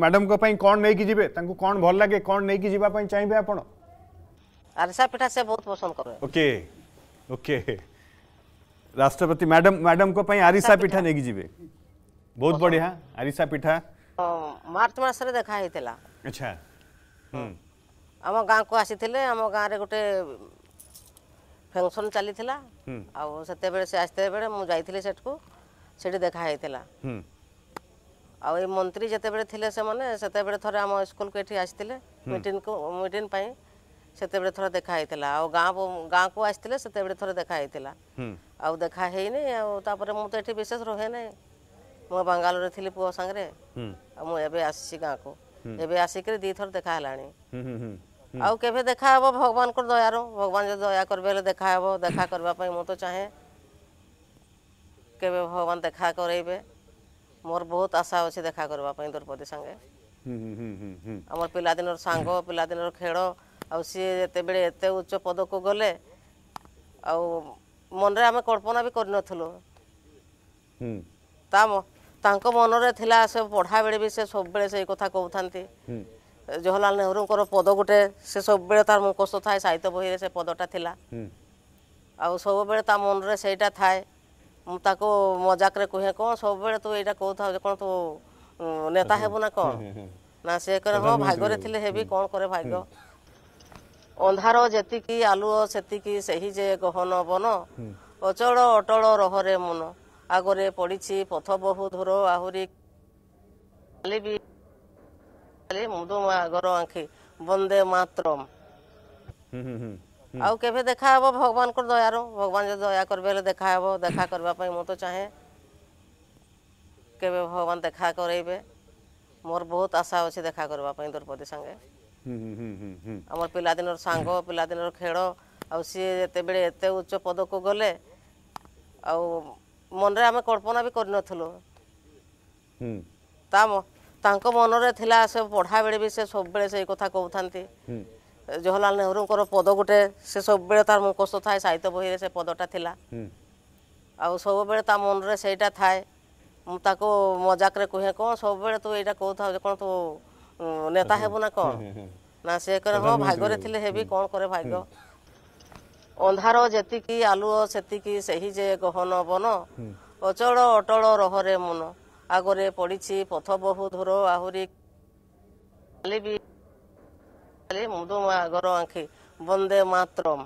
madam को पई कोन नै कि जिवे तंको कोन भल लागे कोन नै कि जिवा पई चाहिबे आपण पिठा से बहुत पसंद करे ओके ओके राष्ट्रपति मैडम मैडम को पई आरसा पिठा नै कि बहुत बढ़िया आरसा पिठा मार्च मास रे देखा हेतला अच्छा हम हम गांव को आसीथिले हम गांव रे गोटे फंक्शन चली थिला आ सते बेरे से आस्ते बेरे मु जाईथिले सेट को सेट देखा हेतला हम आ मंत्री जिते बड़े थे से थे आम स्कूल को ये मीटिंग को मीटिंग थोर देखाई आ गाँ गाँ को आसते से थोड़ा देखाई आ देखा आपर मुझे ये विशेष रोहे ना मुझे बांगालोर थी पुह सांगे मुझे आसी गाँ को एवं आसिक दी थर देखा आवे देखा भगवान को दया भगवान जो दया कर देखा देखा करने मुझे चाहे केवे भगवान देखा करेबे ମୋର ବହୁତ ଆଶା ଅଛି ଦେଖା କରିବା ପାଇଁ ଦ୍ରୌପଦୀ ସାଙ୍ଗେ ଆମର ପିଲାଦିନର ସାଙ୍ଗ ପିଲାଦିନର ଖେଳ ଆଉ ସିଏ ଯେତେବେଳେ ଏତେ ଉଚ୍ଚ ପଦକୁ ଗଲେ ଆଉ ମନରେ ଆମେ କଳ୍ପନା ବି କରିନଥିଲୁ ତା ତାଙ୍କ ମନରେ ଥିଲା ସେ ପଢ଼ାବେଳେ ବି ସେ ସବୁବେଳେ ସେଇ କଥା କହୁଥାନ୍ତି ଜବାହରଲାଲ ନେହେରୁଙ୍କର ପଦ ଗୋଟେ ସେ ସବୁବେଳେ ତାର ମୁଖସ୍ଥ ଥାଏ ସାହିତ୍ୟ ବହିରେ ସେ ପଦଟା ଥିଲା ଆଉ ସବୁବେଳେ ତା ମନରେ ସେଇଟା ଥାଏ ମୁଁ ତାକୁ ମଜାକରେ କୁହେ କ'ଣ ସବୁବେଳେ ତୁ ଏଇଟା କହୁଥାଉ ଯେ କ'ଣ ତୁ ନେତା ହେବୁ ନା କ'ଣ ନା ସେ କରେ ହଁ ଭାଗ୍ୟରେ ଥିଲେ ହେବି କ'ଣ କରେ ଭାଗ୍ୟ ଅନ୍ଧାର ଯେତିକି ଆଲୁଅ ସେତିକି ସେହି ଯେ ଗହନ ବନ ଅଚଳ ଅଟଳ ରହରେ ମନ ଆଗରେ ପଡ଼ିଛି ପଥ ବହୁ ଦୂର ଆହୁରି କାଲି ବି କାଲି ମୁଦୁ ମା ଆଗର ବନ୍ଦେ ମାତ୍ରମ ଆଉ କେବେ ଦେଖାହେବ ଭଗବାନଙ୍କ ଦୟାରୁ ଭଗବାନ ଯଦି ଦୟା କରିବେ ହେଲେ ଦେଖାହେବ ଦେଖା କରିବା ପାଇଁ ମୁଁ ତ ଚାହେଁ କେବେ ଭଗବାନ ଦେଖା କରେଇବେ ମୋର ବହୁତ ଆଶା ଅଛି ଦେଖା କରିବା ପାଇଁ ଦ୍ରୌପଦୀ ସାଙ୍ଗେ ଆମର ପିଲାଦିନର ସାଙ୍ଗ ପିଲାଦିନର ଖେଳ ଆଉ ସିଏ ଯେତେବେଳେ ଏତେ ଉଚ୍ଚ ପଦକୁ ଗଲେ ଆଉ ମନରେ ଆମେ କଳ୍ପନା ବି କରିନଥିଲୁ ତା ତାଙ୍କ ମନରେ ଥିଲା ସେ ପଢ଼ାବେଳେ ବି ସେ ସବୁବେଳେ ସେଇ କଥା କହୁଥାନ୍ତି জৱাহৰলাল নেহৰুক পদ গোটে সেই সববে তাৰ মুখস্থ থাকে সাহিত্য বহিৰে সেই পদটা ঠিক আৰু সববে তাৰ মনৰে সেইটা থাকে মই তাক মজাকৰে কহে কবে তোৰ এইটা কৈ থাকে কোনো তোৰ নেতা হ'ব না কা সেই কৰে হ ভাগৰে থাকিলে হেবি কণ কৰে ভাগ্য অন্ধাৰ যেতিকি আলুৱ সেতিকি সেই যে গহন বন অচল অটল ৰহৰে মন আগৰে পঢ়িছে পথ বহু ধৰ আহৰি কালি ଆସିଲି ମୁଦୁମା ଘର ଆଙ୍କି ବନ୍ଦେ ମାତ୍ର